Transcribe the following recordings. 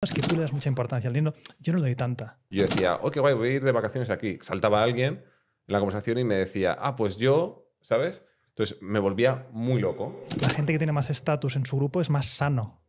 es que tú le das mucha importancia al dinero. Yo no le doy tanta. Yo decía, oh, qué guay, voy a ir de vacaciones aquí. Saltaba alguien en la conversación y me decía, ah, pues yo, ¿sabes? Entonces me volvía muy loco. La gente que tiene más estatus en su grupo es más sano,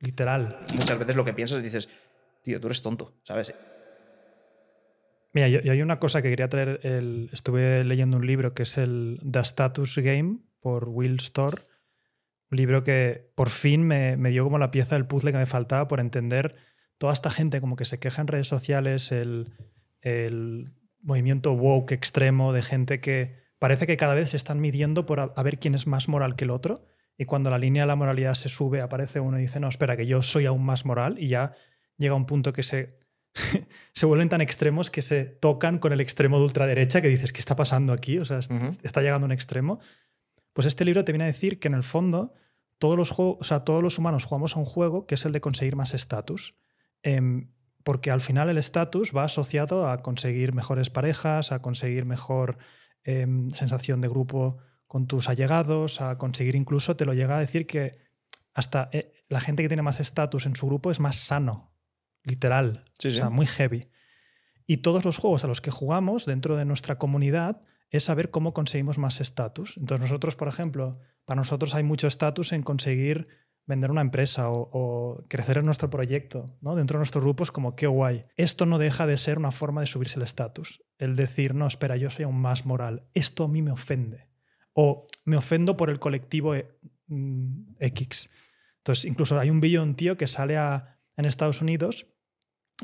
literal. Muchas veces lo que piensas es dices, tío, tú eres tonto, ¿sabes? Mira, yo, hay una cosa que quería traer. El, estuve leyendo un libro que es el The Status Game por Will Storr libro que por fin me, dio como la pieza del puzzle que me faltaba por entender toda esta gente como que se queja en redes sociales, el, movimiento woke extremo de gente que parece que cada vez se están midiendo por a, ver quién es más moral que el otro. Y cuando la línea de la moralidad se sube, aparece uno y dice, no, espera, que yo soy aún más moral. Y ya llega un punto que se, se vuelven tan extremos que se tocan con el extremo de ultraderecha, que dices, ¿qué está pasando aquí? O sea, está llegando un extremo. Pues este libro te viene a decir que en el fondo todos los, todos los humanos jugamos a un juego que es el de conseguir más estatus. Em, porque al final el estatus va asociado a conseguir mejores parejas, a conseguir mejor em, sensación de grupo con tus allegados, a conseguir incluso, te lo llega a decir que hasta eh, la gente que tiene más estatus en su grupo es más sano, literal, o sea, muy heavy. Y todos los juegos a los que jugamos dentro de nuestra comunidad es saber cómo conseguimos más estatus. Entonces nosotros, por ejemplo, para nosotros hay mucho estatus en conseguir vender una empresa o, crecer en nuestro proyecto, ¿no? Dentro de nuestros grupos, como qué guay. Esto no deja de ser una forma de subirse el estatus. El decir, no, espera, yo soy un más moral. Esto a mí me ofende. O me ofendo por el colectivo e, mm, X. Entonces, incluso hay un billón tío que sale en Estados Unidos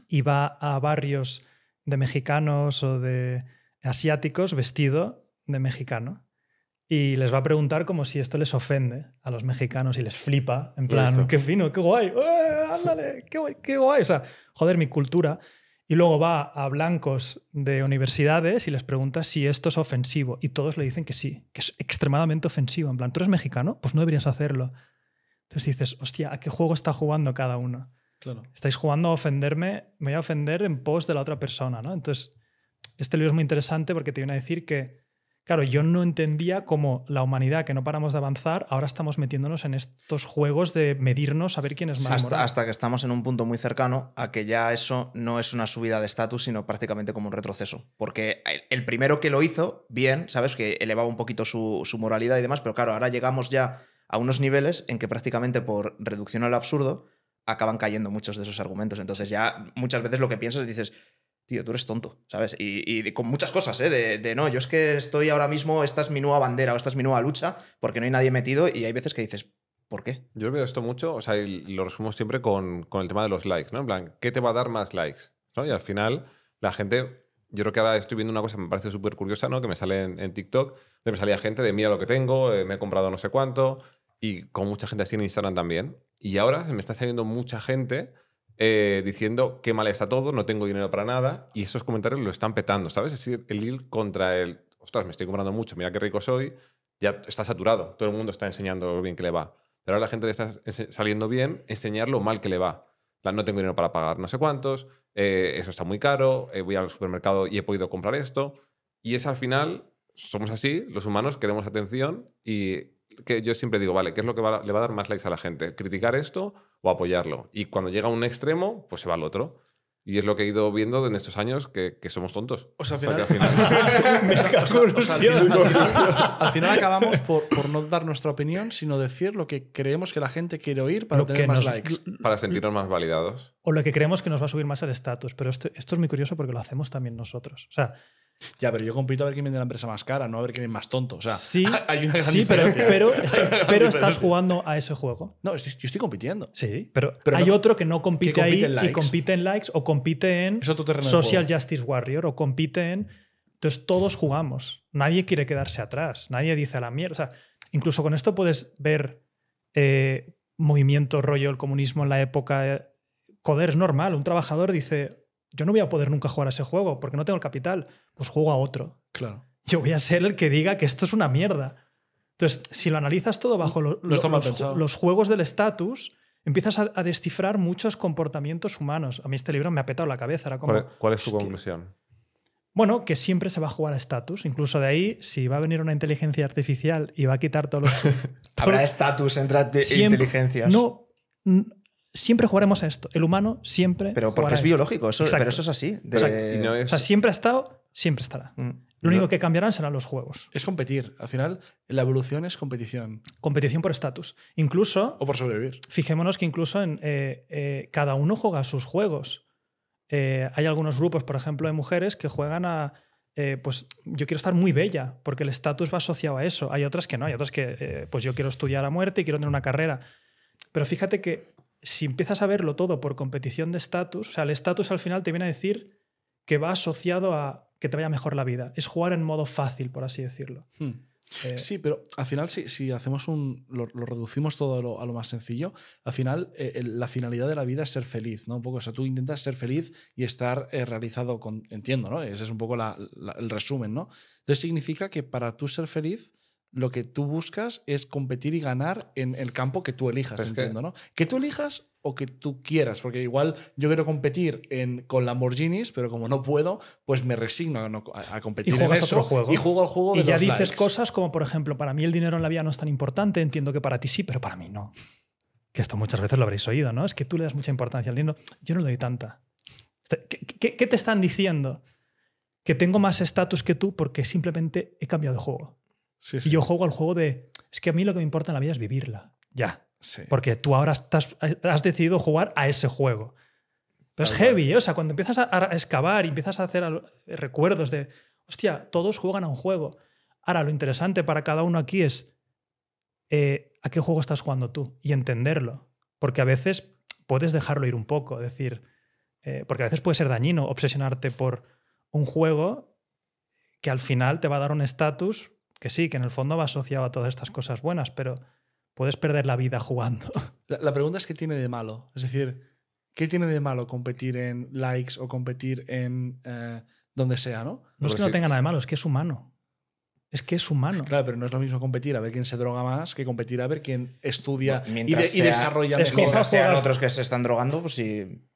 y va a barrios de mexicanos o de asiáticos vestido de mexicano y les va a preguntar como si esto les ofende a los mexicanos y les flipa, en plan, qué fino, qué guay, eh, ándale, qué guay, qué guay, o sea, joder, mi cultura. Y luego va a blancos de universidades y les pregunta si esto es ofensivo. Y todos le dicen que sí, que es extremadamente ofensivo. En plan, ¿tú eres mexicano? Pues no deberías hacerlo. Entonces dices, hostia, ¿a qué juego está jugando cada uno? Claro. Estáis jugando a ofenderme, me voy a ofender en pos de la otra persona, ¿no? Entonces, este libro es muy interesante porque te viene a decir que, claro, yo no entendía cómo la humanidad, que no paramos de avanzar, ahora estamos metiéndonos en estos juegos de medirnos, a ver quién es más. Hasta, hasta que estamos en un punto muy cercano a que ya eso no es una subida de estatus, sino prácticamente como un retroceso. Porque el, primero que lo hizo, bien, ¿sabes? Que elevaba un poquito su, su moralidad y demás, pero claro, ahora llegamos ya a unos niveles en que prácticamente por reducción al absurdo acaban cayendo muchos de esos argumentos. Entonces ya muchas veces lo que piensas es dices, tío, tú eres tonto, ¿sabes? Y, con muchas cosas, ¿eh? De, no, yo es que estoy ahora mismo, esta es mi nueva bandera o esta es mi nueva lucha, porque no hay nadie metido y hay veces que dices, ¿por qué? Yo veo esto mucho, o sea, y lo resumo siempre con, con el tema de los likes, ¿no? En plan, ¿qué te va a dar más likes? Y al final, la gente, yo creo que ahora estoy viendo una cosa que me parece súper curiosa, ¿no? Que me sale en, TikTok, TikTok, me salía gente de mira lo que tengo, eh, me he comprado no sé cuánto, y con mucha gente así en Instagram también. Y ahora se me está saliendo mucha gente eh, diciendo qué mal está todo, no tengo dinero para nada, y esos comentarios lo están petando, ¿sabes? Es decir, el ir contra el, ostras, me estoy comprando mucho, mira qué rico soy, ya está saturado, todo el mundo está enseñando lo bien que le va. Pero ahora la gente le está saliendo bien enseñar lo mal que le va. La, no tengo dinero para pagar no sé cuántos, eh, eso está muy caro, eh, voy al supermercado y he podido comprar esto. Y es al final, somos así, los humanos queremos atención y que yo siempre digo, vale, ¿qué es lo que le va a dar más likes a la gente? ¿Criticar esto o apoyarlo? Y cuando llega a un extremo, pues se va al otro. Y es lo que he ido viendo en estos años, que, somos tontos. O sea, al final... Al final acabamos por, no dar nuestra opinión, sino decir lo que creemos que la gente quiere oír para tener más likes. Para sentirnos más validados. O lo que creemos que nos va a subir más el estatus. Pero esto, esto es muy curioso porque lo hacemos también nosotros. O sea, ya, pero yo compito a ver quién vende la empresa más cara, no a ver quién es más tonto. O sea, sí, sí pero, pero, estás jugando a ese juego. No, yo estoy compitiendo. Sí, pero, hay otro que no compite, ahí y compite en likes o compite en Social Justice Warrior o compite en... Entonces todos jugamos. Nadie quiere quedarse atrás. Nadie dice a la mierda. O sea, incluso con esto puedes ver eh, movimiento rollo el comunismo en la época. Coder, eh, es normal. Un trabajador dice, yo no voy a poder nunca jugar a ese juego porque no tengo el capital, pues juego a otro. Claro. Yo voy a ser el que diga que esto es una mierda. Entonces, si lo analizas todo bajo los, los, juegos del estatus, empiezas a, descifrar muchos comportamientos humanos. A mí este libro me ha petado la cabeza. la ¿Cuál, es su conclusión? Bueno, que siempre se va a jugar a estatus. Incluso de ahí, si va a venir una inteligencia artificial y va a quitar todos los. Habrá estatus entre e inteligencias. No, siempre jugaremos a esto. El humano siempre. Pero porque es biológico, eso, pero eso es así. O sea, siempre ha estado, siempre estará. Mm. Lo único que cambiarán serán los juegos. Es competir. Al final, la evolución es competición. Competición por estatus. Incluso. O por sobrevivir. Fijémonos que incluso en, eh, eh, cada uno juega a sus juegos. Eh, hay algunos grupos, por ejemplo, de mujeres que juegan a. pues yo quiero estar muy bella, porque el estatus va asociado a eso. Hay otras que no, hay otras que, pues yo quiero estudiar a muerte y quiero tener una carrera. Pero fíjate que si empiezas a verlo todo por competición de estatus, o sea, el estatus al final te viene a decir que va asociado a que te vaya mejor la vida. Es jugar en modo fácil, por así decirlo. Hmm. Eh, sí, pero al final, si, hacemos un. Lo, reducimos todo a lo, más sencillo, al final eh, la finalidad de la vida es ser feliz, ¿no? Un poco. O sea, tú intentas ser feliz y estar eh, realizado con. Entiendo, ¿no? Ese es un poco el resumen, ¿no? Entonces significa que para tú ser feliz lo que tú buscas es competir y ganar en el campo que tú elijas, entiendo, ¿no? Que tú elijas o que tú quieras, porque igual yo quiero competir con Lamborghinis, pero como no puedo, pues me resigno a, competir en otro juego. Y juego al juego de Y ya dices cosas como, por ejemplo, para mí el dinero en la vida no es tan importante, entiendo que para ti sí, pero para mí no. Que esto muchas veces lo habréis oído, ¿no? Es que tú le das mucha importancia al dinero, yo no le doy tanta. Este, ¿Qué, qué te están diciendo? Que tengo más estatus que tú porque simplemente he cambiado de juego. Y yo juego al juego de, es que a mí lo que me importa en la vida es vivirla. Ya. Porque tú ahora estás, has decidido jugar a ese juego. Pero es heavy, ¿eh? o sea, cuando empiezas a, excavar y empiezas a hacer recuerdos de, hostia, todos juegan a un juego. Ahora, lo interesante para cada uno aquí es eh, a qué juego estás jugando tú y entenderlo. Porque a veces puedes dejarlo ir un poco, decir, eh, porque a veces puede ser dañino obsesionarte por un juego que al final te va a dar un estatus que sí, que en el fondo va asociado a todas estas cosas buenas, pero puedes perder la vida jugando. La, pregunta es qué tiene de malo. Es decir, ¿qué tiene de malo competir en likes o competir en eh, donde sea, no? No es que no tenga nada de malo, es que es humano. Es que es humano. Claro, pero no es lo mismo competir a ver quién se droga más que competir a ver quién estudia y, y, desarrolla mejor. otros que se están drogando, pues sí.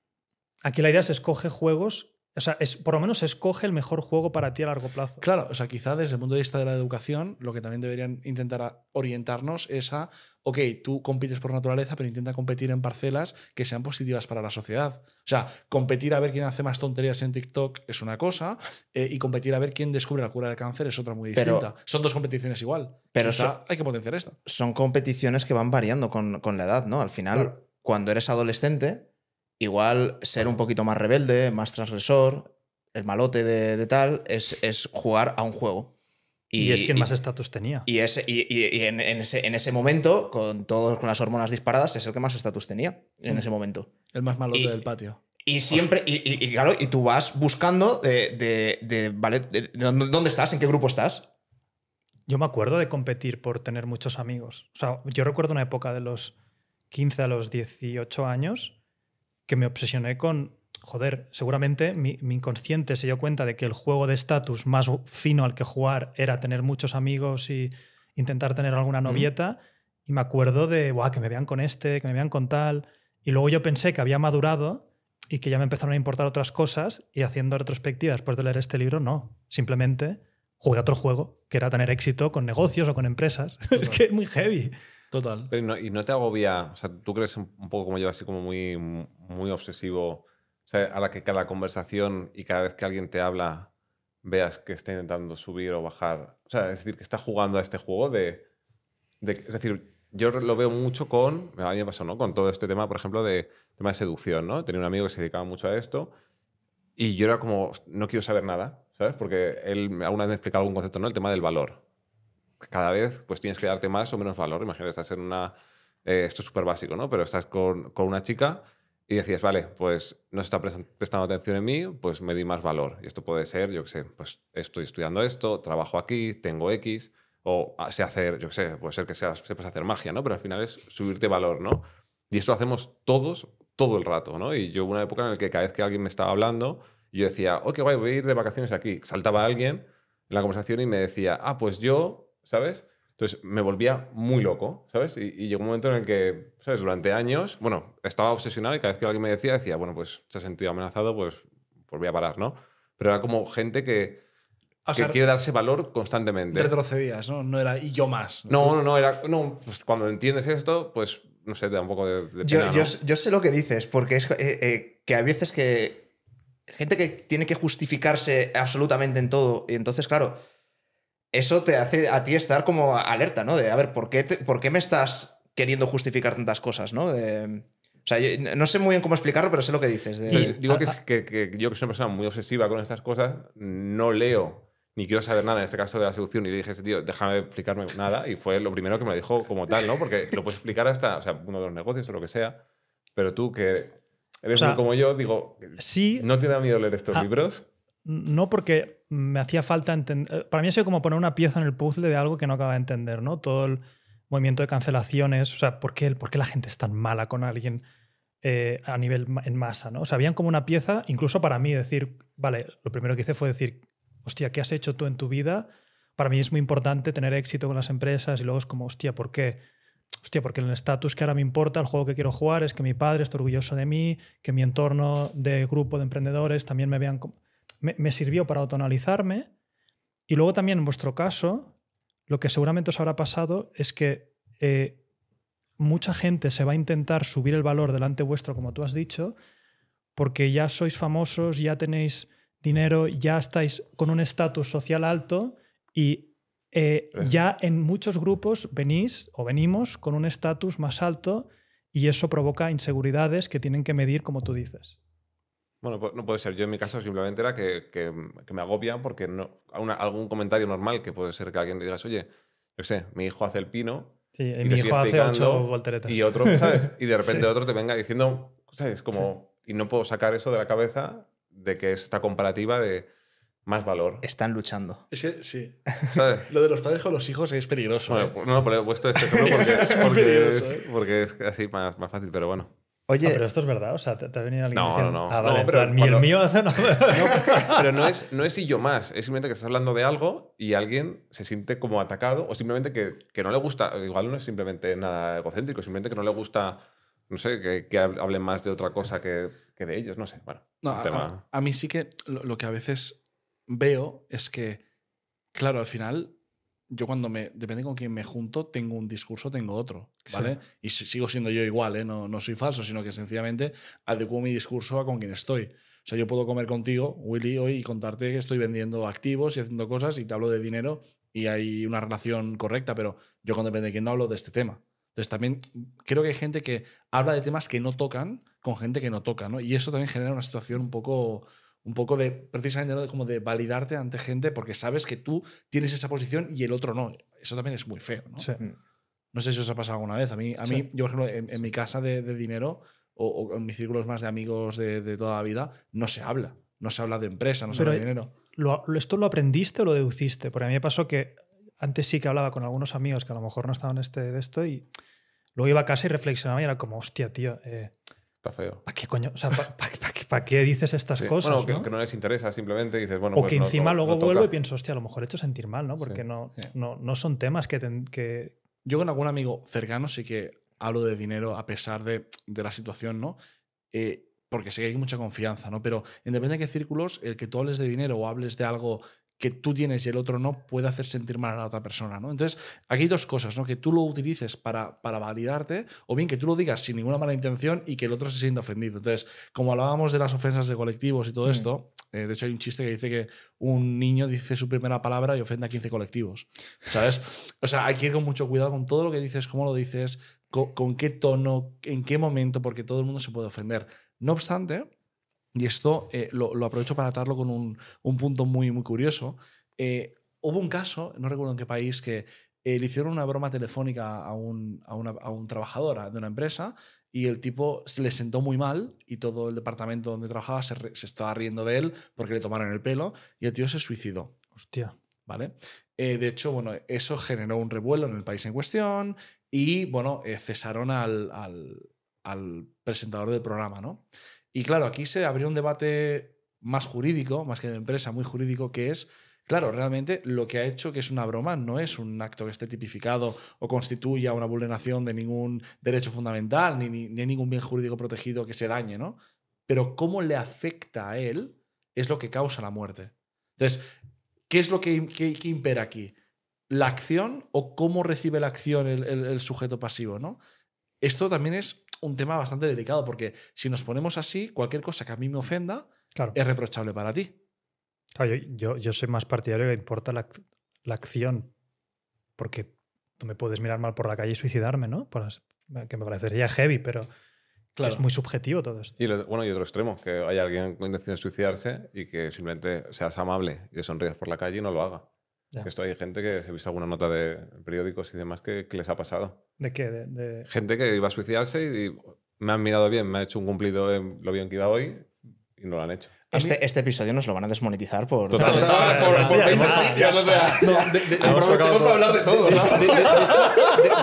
Aquí la idea es escoge juegos o sea, es, por lo menos escoge el mejor juego para ti a largo plazo. Claro, o sea, quizá desde el punto de vista de la educación, lo que también deberían intentar orientarnos es a, ok, tú compites por naturaleza, pero intenta competir en parcelas que sean positivas para la sociedad. O sea, competir a ver quién hace más tonterías en TikTok es una cosa, eh, y competir a ver quién descubre la cura del cáncer es otra muy distinta. son dos competiciones igual. Pero hay que potenciar esto. Son competiciones que van variando con, la edad, ¿no? Al final, cuando eres adolescente igual ser un poquito más rebelde, más transgresor, el malote de, tal, es, jugar a un juego. Y, es quien más estatus tenía. Y, en, ese, momento, con todos con las hormonas disparadas, es el que más estatus tenía en mm. ese momento. El más malote del patio. Y siempre, y, claro, y tú vas buscando de, vale, dónde estás, en qué grupo estás. Yo me acuerdo de competir por tener muchos amigos. O sea, yo recuerdo una época de los 15 a los 18 años que me obsesioné con, joder, seguramente mi, inconsciente se dio cuenta de que el juego de estatus más fino al que jugar era tener muchos amigos y intentar tener alguna novieta. Y me acuerdo de, guau, que me vean con este, que me vean con tal. Y luego yo pensé que había madurado y que ya me empezaron a importar otras cosas. Y haciendo retrospectiva después de leer este libro, no. Simplemente jugué otro juego que era tener éxito con negocios o con empresas. es que es muy heavy. Total. Pero y no te agobia, o sea, tú crees un poco como yo, así como muy, muy obsesivo, a la que cada conversación y cada vez que alguien te habla veas que está intentando subir o bajar. O sea, es decir, que está jugando a este juego de... es decir, yo lo veo mucho con... A mí me pasó, ¿no? Con todo este tema, por ejemplo, de tema de seducción, ¿no? Tenía un amigo que se dedicaba mucho a esto y yo era como, no quiero saber nada, ¿sabes? Porque él alguna vez me explicaba algún concepto, ¿no? El tema del valor cada vez pues tienes que darte más o menos valor. Imagínate, estás en una... Eh, esto es súper básico, ¿no? Pero estás con, con, una chica y decías, vale, pues no se está prestando atención en mí, pues me di más valor. Y esto puede ser, yo qué sé, pues estoy estudiando esto, trabajo aquí, tengo X, o ah, sé hacer, yo qué sé, puede ser que sepas hacer magia, ¿no? Pero al final es subirte valor, ¿no? Y esto lo hacemos todos, todo el rato, ¿no? Y yo hubo una época en la que cada vez que alguien me estaba hablando, yo decía, oh, qué guay, voy a ir de vacaciones aquí. Saltaba alguien en la conversación y me decía, ah, pues yo ¿sabes? Entonces me volvía muy loco, ¿sabes? Y, llegó un momento en el que, ¿sabes? Durante años, bueno, estaba obsesionado y cada vez que alguien me decía, decía, bueno, pues se ha sentido amenazado, pues, pues volvía a parar, ¿no? Pero era como gente que, que quiere darse valor constantemente. Retrocedías, ¿no? No era y yo más. No, no, no, era. No, pues cuando entiendes esto, pues no sé, te da un poco de. pena, yo, sé lo que dices, porque es eh, eh, que a veces que. Gente que tiene que justificarse absolutamente en todo, y entonces, claro eso te hace a ti estar como alerta, ¿no? De, a ver, ¿por qué, ¿por qué me estás queriendo justificar tantas cosas, ¿no? o sea, no sé muy bien cómo explicarlo, pero sé lo que dices. digo que, yo, que soy una persona muy obsesiva con estas cosas, no leo ni quiero saber nada en este caso de la seducción. Y le dije, tío, déjame explicarme nada. Y fue lo primero que me lo dijo como tal, ¿no? Porque lo puedes explicar hasta, o uno de los negocios o lo que sea. Pero tú, que eres como yo, digo, ¿no te da miedo leer estos ah, libros? No, porque me hacía falta entender. Eh, para mí ha sido como poner una pieza en el puzzle de algo que no acaba de entender, ¿no? Todo el movimiento de cancelaciones, o sea, ¿por qué, la gente es tan mala con alguien eh, a nivel en masa, ¿no? O sea, habían como una pieza, incluso para mí, decir, vale, lo primero que hice fue decir, hostia, ¿qué has hecho tú en tu vida? Para mí es muy importante tener éxito con las empresas y luego es como, hostia, ¿por qué? Hostia, porque el estatus que ahora me importa, el juego que quiero jugar, es que mi padre está orgulloso de mí, que mi entorno de grupo de emprendedores también me vean como me, sirvió para autonalizarme. Y luego también en vuestro caso, lo que seguramente os habrá pasado es que eh, mucha gente se va a intentar subir el valor delante vuestro, como tú has dicho, porque ya sois famosos, ya tenéis dinero, ya estáis con un estatus social alto y eh, ya en muchos grupos venís o venimos con un estatus más alto y eso provoca inseguridades que tienen que medir, como tú dices. Bueno, no puede ser. Yo en mi caso simplemente era que, me agobian porque no, algún comentario normal que puede ser que alguien le digas, oye, yo sé, mi hijo hace el pino. y mi hijo hace ocho volteretas. Y otro, ¿sabes? Y de repente otro te venga diciendo, ¿sabes? Como, y no puedo sacar eso de la cabeza de que es esta comparativa de más valor. Están luchando. Es sí. Lo de los padres con los hijos es peligroso. Bueno, ¿eh? No, pero he puesto este porque, ¿eh? porque, es, así más fácil, pero bueno. Oye. pero esto es verdad, o sea, ¿te, ha venido alguien? No, diciendo, no, no. Ah, vale, pero, el mío hace no, pero no es, no es y yo más, es simplemente que estás hablando de algo y alguien se siente como atacado o simplemente que, no le gusta, igual no es simplemente nada egocéntrico, simplemente que no le gusta, no sé, que, hable hablen más de otra cosa que, de ellos, no sé. Bueno, a, mí sí que lo que a veces veo es que, claro, al final yo cuando me, depende con quién me junto, tengo un discurso, tengo otro, ¿vale? Y sigo siendo yo igual, ¿eh? no, no, soy falso, sino que sencillamente adecuo mi discurso a con quién estoy. O sea, yo puedo comer contigo, Willy, hoy y contarte que estoy vendiendo activos y haciendo cosas y te hablo de dinero y hay una relación correcta, pero yo cuando depende de quién no hablo de este tema. Entonces también creo que hay gente que habla de temas que no tocan con gente que no toca, ¿no? Y eso también genera una situación un poco, un poco de, precisamente, como de validarte ante gente porque sabes que tú tienes esa posición y el otro no. Eso también es muy feo, ¿no? Sí. Mm. No sé si os ha pasado alguna vez. A mí, a yo, por ejemplo, en, mi casa de, dinero o, en mis círculos más de amigos de, toda la vida, no se habla. No se habla de empresa, no se habla de dinero. Lo, ¿Esto lo aprendiste o lo deduciste? Porque a mí me pasó que antes sí que hablaba con algunos amigos que a lo mejor no estaban este, de esto y luego iba a casa y reflexionaba y era como, hostia, tío, eh, feo. ¿Para qué coño? ¿para, qué dices estas cosas? Bueno, que ¿no? les interesa, simplemente dices, bueno, O pues que encima luego vuelvo y pienso, hostia, a lo mejor he hecho sentir mal, ¿no? Porque no, no, no son temas que, que. Yo con algún amigo cercano sí que hablo de dinero a pesar de, la situación, ¿no? Eh, porque sé que hay mucha confianza, ¿no? Pero independientemente de qué círculos, el que tú hables de dinero o hables de algo que tú tienes y el otro no puede hacer sentir mal a la otra persona. ¿no? Entonces, aquí hay dos cosas, ¿no? que tú lo utilices para, para validarte o bien que tú lo digas sin ninguna mala intención y que el otro se sienta ofendido. Entonces, como hablábamos de las ofensas de colectivos y todo mm. esto, eh, de hecho hay un chiste que dice que un niño dice su primera palabra y ofende a 15 colectivos. ¿Sabes? o sea, hay que ir con mucho cuidado con todo lo que dices, cómo lo dices, con qué tono, en qué momento, porque todo el mundo se puede ofender. No obstante, y esto eh, lo, aprovecho para atarlo con un, punto muy, muy curioso. Eh, hubo un caso, no recuerdo en qué país, que eh, le hicieron una broma telefónica a un, trabajador de una empresa y el tipo se le sentó muy mal y todo el departamento donde trabajaba se, estaba riendo de él porque le tomaron el pelo y el tío se suicidó. Hostia. ¿Vale? de hecho, bueno, eso generó un revuelo en el país en cuestión y, bueno, cesaron al, al, presentador del programa, ¿no? Y claro, aquí se abrió un debate más jurídico, más que de empresa, muy jurídico, que es, claro, realmente lo que ha hecho que es una broma no es un acto que esté tipificado o constituya una vulneración de ningún derecho fundamental ni, ningún bien jurídico protegido que se dañe, ¿no? Pero cómo le afecta a él es lo que causa la muerte. Entonces, ¿qué es lo que, impera aquí? ¿La acción o cómo recibe la acción el, el sujeto pasivo, ¿no? Esto también es un tema bastante delicado, porque si nos ponemos así, cualquier cosa que a mí me ofenda claro. es reprochable para ti. yo, yo, soy más partidario que importa la, acción, porque tú me puedes mirar mal por la calle y suicidarme, ¿no? que me parecería heavy, pero es muy subjetivo todo esto. Y bueno, y otro extremo, que haya alguien con intención de suicidarse y que simplemente seas amable y sonrías por la calle y no lo haga. Esto hay gente que, he visto alguna nota de periódicos y demás, que, les ha pasado. ¿De qué? Gente que iba a suicidarse y, y, me han mirado bien, me ha hecho un cumplido en lo bien que iba hoy y no lo han hecho. Este, este, episodio nos lo van a desmonetizar por, por, 20 ah, sitios. O sea, de, aprovechemos para hablar de todo.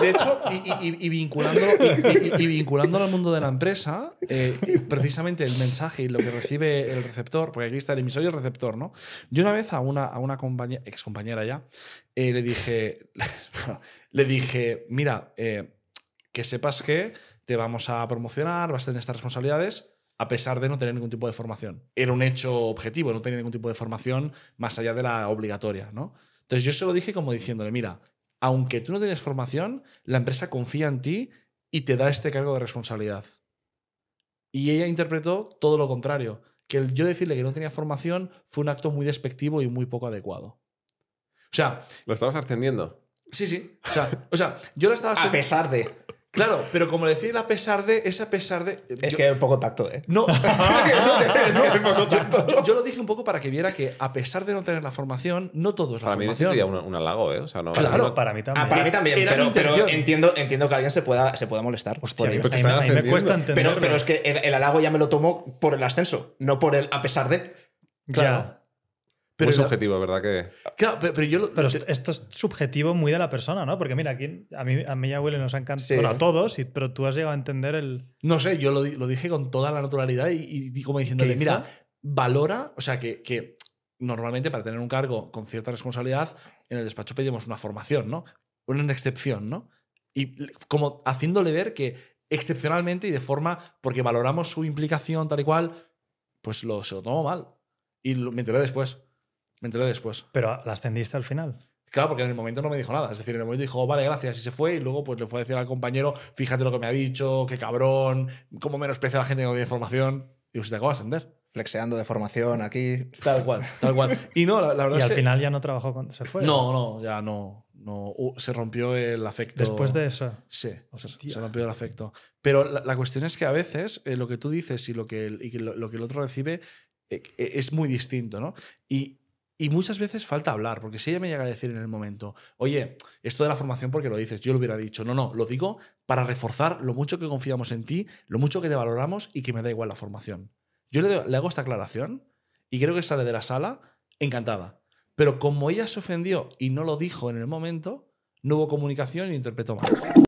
De, hecho, y, y vinculando, al mundo de la empresa, eh, precisamente el mensaje y lo que recibe el receptor, porque aquí está el emisor y el receptor, ¿no? Yo una vez a una, a una ex compañera ya eh, le dije, le dije, mira, eh, que sepas que te vamos a promocionar, vas a tener estas responsabilidades a pesar de no tener ningún tipo de formación. Era un hecho objetivo, no tenía ningún tipo de formación más allá de la obligatoria, ¿no? Entonces yo se lo dije como diciéndole, mira, aunque tú no tienes formación, la empresa confía en ti y te da este cargo de responsabilidad. Y ella interpretó todo lo contrario, que yo decirle que no tenía formación fue un acto muy despectivo y muy poco adecuado. O sea... Lo estabas ascendiendo. Sí, sí. O sea, o sea yo lo estaba... a pesar de... Claro, pero como decía a pesar de, es a pesar de. Es que hay un poco tacto, ¿eh? No, Yo lo dije un poco para que viera que, a pesar de no tener la formación, no todo es la formación. Para mí sería un, halago, ¿eh? O sea, no, claro, para mí también. Ah, para mí también, pero, entiendo, entiendo que alguien se pueda, se pueda molestar. Pues por ello. A me cuesta Pero, es que el, alago halago ya me lo tomo por el ascenso, no por el a pesar de. Claro. Pero muy subjetivo, ¿verdad? Que... Claro, pero, yo pero, esto es subjetivo muy de la persona, ¿no? Porque mira, aquí a mí, a mí y a Willy nos encanta encantado, a todos, pero tú has llegado a entender el... No sé, yo lo, lo dije con toda la naturalidad y, como diciéndole, mira, valora, o sea, que, que normalmente para tener un cargo con cierta responsabilidad, en el despacho pedimos una formación, ¿no? Una excepción, ¿no? Y como haciéndole ver que excepcionalmente y de forma, porque valoramos su implicación tal y cual, pues lo, se lo tomó mal. Y lo, me enteré después. Me enteré después. Pero la ascendiste al final. Claro, porque en el momento no me dijo nada. Es decir, en el momento dijo, vale, gracias, y se fue. Y luego pues le fue a decir al compañero, fíjate lo que me ha dicho, qué cabrón, cómo menosprecia a la gente que no tiene formación. Y usted te acabo de ascender. Flexeando de formación aquí. Tal cual, tal cual. Y no, la, verdad Y al final ya no trabajó cuando se fue. No, no, ya no. no uh, se rompió el afecto. Después de eso. Sí, se rompió el afecto. Pero la, cuestión es que a veces eh, lo que tú dices y lo que el, lo, que el otro recibe eh, eh, es muy distinto, ¿no? Y, y muchas veces falta hablar, porque si ella me llega a decir en el momento, oye, esto de la formación porque lo dices, yo lo hubiera dicho, no, no, lo digo para reforzar lo mucho que confiamos en ti, lo mucho que te valoramos y que me da igual la formación. Yo le, le hago esta aclaración y creo que sale de la sala encantada. Pero como ella se ofendió y no lo dijo en el momento, no hubo comunicación y interpretó mal.